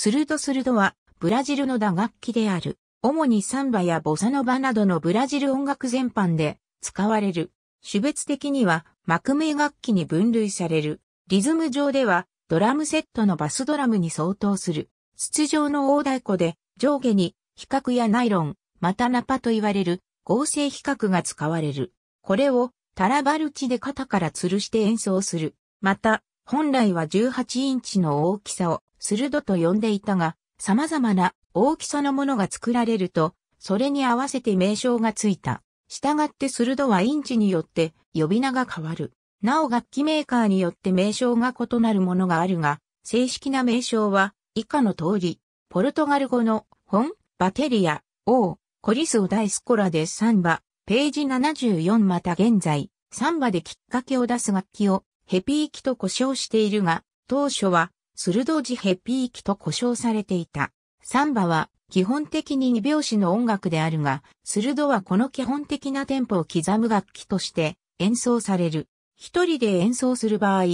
スルドスルドは、ブラジルの打楽器である。主にサンバやボサノバなどのブラジル音楽全般で使われる。種別的には、幕名楽器に分類される。リズム上では、ドラムセットのバスドラムに相当する。筒状の大太鼓で、上下に、比較やナイロン、またナパと言われる、合成比較が使われる。これを、タラバルチで肩から吊るして演奏する。また、本来は18インチの大きさを、鋭と呼んでいたが、様々な大きさのものが作られると、それに合わせて名称がついた。従って鋭はインチによって呼び名が変わる。なお楽器メーカーによって名称が異なるものがあるが、正式な名称は以下の通り、ポルトガル語の本、バテリア、王、コリスオダイスコラス。サンバ、ページ74また現在、サンバできっかけを出す楽器をヘピーキと呼称しているが、当初は鋭じヘッピー機と呼称されていた。サンバは基本的に二拍子の音楽であるが、鋭はこの基本的なテンポを刻む楽器として演奏される。一人で演奏する場合、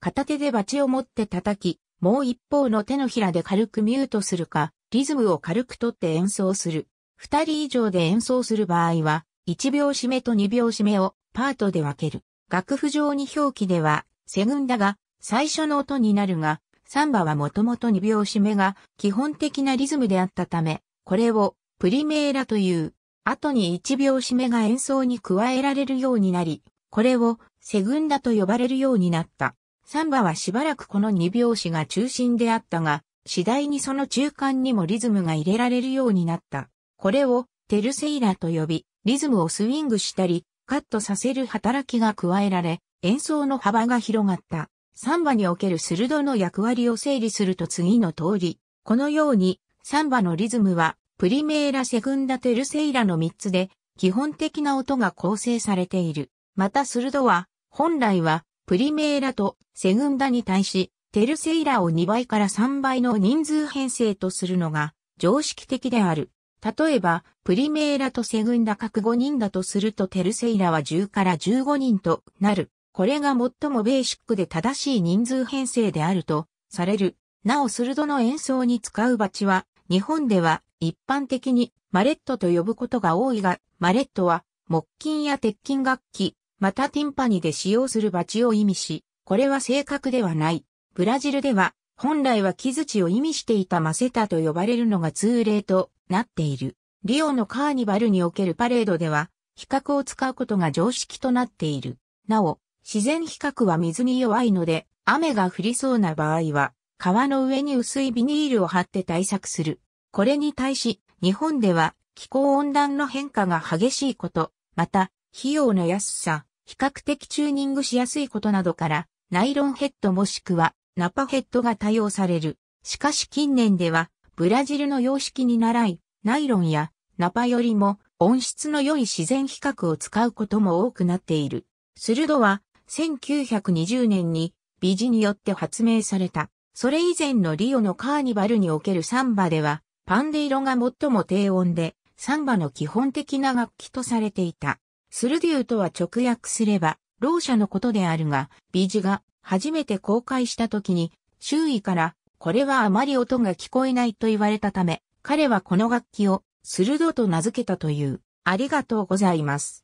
片手でバチを持って叩き、もう一方の手のひらで軽くミュートするか、リズムを軽くとって演奏する。二人以上で演奏する場合は、一拍子目と二拍子目をパートで分ける。楽譜上に表記では、セグンダが最初の音になるが、サンバはもともと2拍子目が基本的なリズムであったため、これをプリメーラという、後に1拍子目が演奏に加えられるようになり、これをセグンダと呼ばれるようになった。サンバはしばらくこの2拍子が中心であったが、次第にその中間にもリズムが入れられるようになった。これをテルセイラと呼び、リズムをスイングしたり、カットさせる働きが加えられ、演奏の幅が広がった。サンバにおける鋭の役割を整理すると次の通り、このように、サンバのリズムは、プリメーラ・セグンダ・テルセイラの3つで、基本的な音が構成されている。また鋭は、本来は、プリメーラとセグンダに対し、テルセイラを2倍から3倍の人数編成とするのが常識的である。例えば、プリメーラとセグンダ各5人だとするとテルセイラは10から15人となる。これが最もベーシックで正しい人数編成であるとされる。なお鋭の演奏に使うバチは、日本では一般的にマレットと呼ぶことが多いが、マレットは木琴や鉄琴楽器、またティンパニで使用するバチを意味し、これは正確ではない。ブラジルでは、本来は木槌を意味していたマセタと呼ばれるのが通例となっている。リオのカーニバルにおけるパレードでは、比較を使うことが常識となっている。なお、自然比較は水に弱いので、雨が降りそうな場合は、川の上に薄いビニールを貼って対策する。これに対し、日本では気候温暖の変化が激しいこと、また、費用の安さ、比較的チューニングしやすいことなどから、ナイロンヘッドもしくはナパヘッドが多用される。しかし近年では、ブラジルの様式に習い、ナイロンやナパよりも温室の良い自然比較を使うことも多くなっている。鋭は、1920年に美人によって発明された。それ以前のリオのカーニバルにおけるサンバでは、パンデイロが最も低音で、サンバの基本的な楽器とされていた。スルデューとは直訳すれば、ろう者のことであるが、ビジが初めて公開した時に、周囲から、これはあまり音が聞こえないと言われたため、彼はこの楽器を、スルドと名付けたという。ありがとうございます。